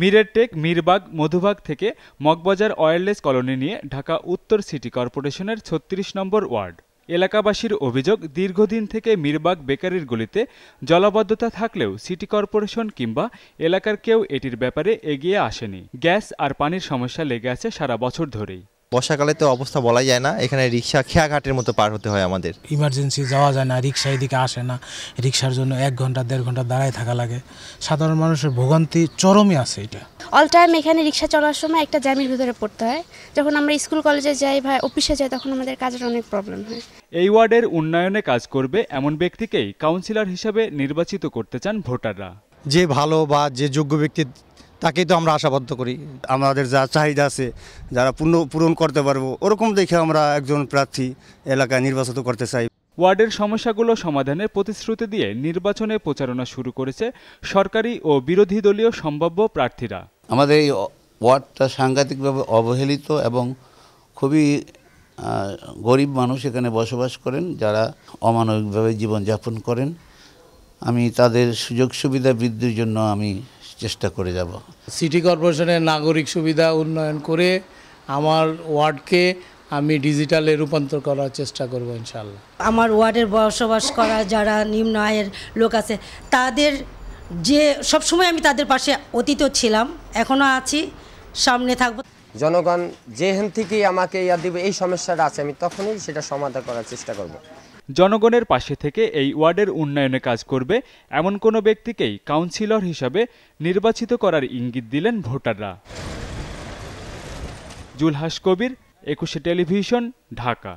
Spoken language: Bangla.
মিরের টেক মিরবাগ মধুবাগ থেকে মগবাজার ওয়্যারলেস কলোনি নিয়ে ঢাকা উত্তর সিটি কর্পোরেশনের ছত্রিশ নম্বর ওয়ার্ড এলাকাবাসীর অভিযোগ দীর্ঘদিন থেকে মিরবাগ বেকারির গুলিতে জলাবদ্ধতা থাকলেও সিটি কর্পোরেশন কিংবা এলাকার কেউ এটির ব্যাপারে এগিয়ে আসেনি গ্যাস আর পানির সমস্যা লেগে আছে সারা বছর ধরেই বর্ষাকালে তো অবস্থা বলা যায় না এখানে রিক্সা খেয়াঘাটের মতো পার হতে হয় আমাদের ইমার্জেন্সি যাওয়া যায় না রিক্সা এদিকে আসে না রিক্সার জন্য এক ঘন্টা দেড় ঘন্টা দাঁড়ায় থাকা লাগে সাধারণ মানুষের ভোগান্তি চরমই আছে এটা অল টাইম এখানে রিক্সা চলার সময় একটা জ্যামের ভিতরে পড়তে হয় যখন আমরা স্কুল কলেজে যাই বা অফিসে যাই তখন আমাদের কাজের অনেক প্রবলেম হয় এই ওয়ার্ডের উন্নয়নে কাজ করবে এমন ব্যক্তিকেই কাউন্সিলর হিসাবে নির্বাচিত করতে চান ভোটাররা যে ভালো বা যে যোগ্য ব্যক্তি তাকেই তো আমরা আশাবদ্ধ করি আমাদের যা চাহিদা আছে যারা পূর্ণ পূরণ করতে পারবো ওরকম দেখে আমরা একজন প্রার্থী এলাকায় নির্বাচিত করতে চাই ওয়ার্ডের সমস্যাগুলো সমাধানের প্রতিশ্রুতি দিয়ে নির্বাচনে প্রচারণা শুরু করেছে সরকারি ও বিরোধী দলীয় সম্ভাব্য প্রার্থীরা আমাদের এই ওয়ার্ডটা সাংঘাতিকভাবে অবহেলিত এবং খুবই গরিব মানুষ এখানে বসবাস করেন যারা অমানবিকভাবে জীবনযাপন করেন আমি তাদের সুযোগ সুবিধা বৃদ্ধির জন্য আমি চেষ্টা করে যাব সিটি কর্পোরেশনের নাগরিক সুবিধা উন্নয়ন করে আমার ওয়ার্ডকে আমি ডিজিটালে রূপান্তর করার চেষ্টা করব ইনশাল্লাহ আমার ওয়ার্ডের বসবাস করা যারা নিম্ন আয়ের লোক আছে তাদের যে সবসময় আমি তাদের পাশে অতীত ছিলাম এখনও আছি সামনে থাকবো জনগণ যেহেন থেকেই আমাকে ইয়া দিবে এই সমস্যাটা আছে আমি তখনই সেটা সমাধান করার চেষ্টা করব জনগণের পাশে থেকে এই ওয়ার্ডের উন্নয়নে কাজ করবে এমন কোনো ব্যক্তিকেই কাউন্সিলর হিসাবে নির্বাচিত করার ইঙ্গিত দিলেন ভোটাররা জুলহাস কবির একুশে টেলিভিশন ঢাকা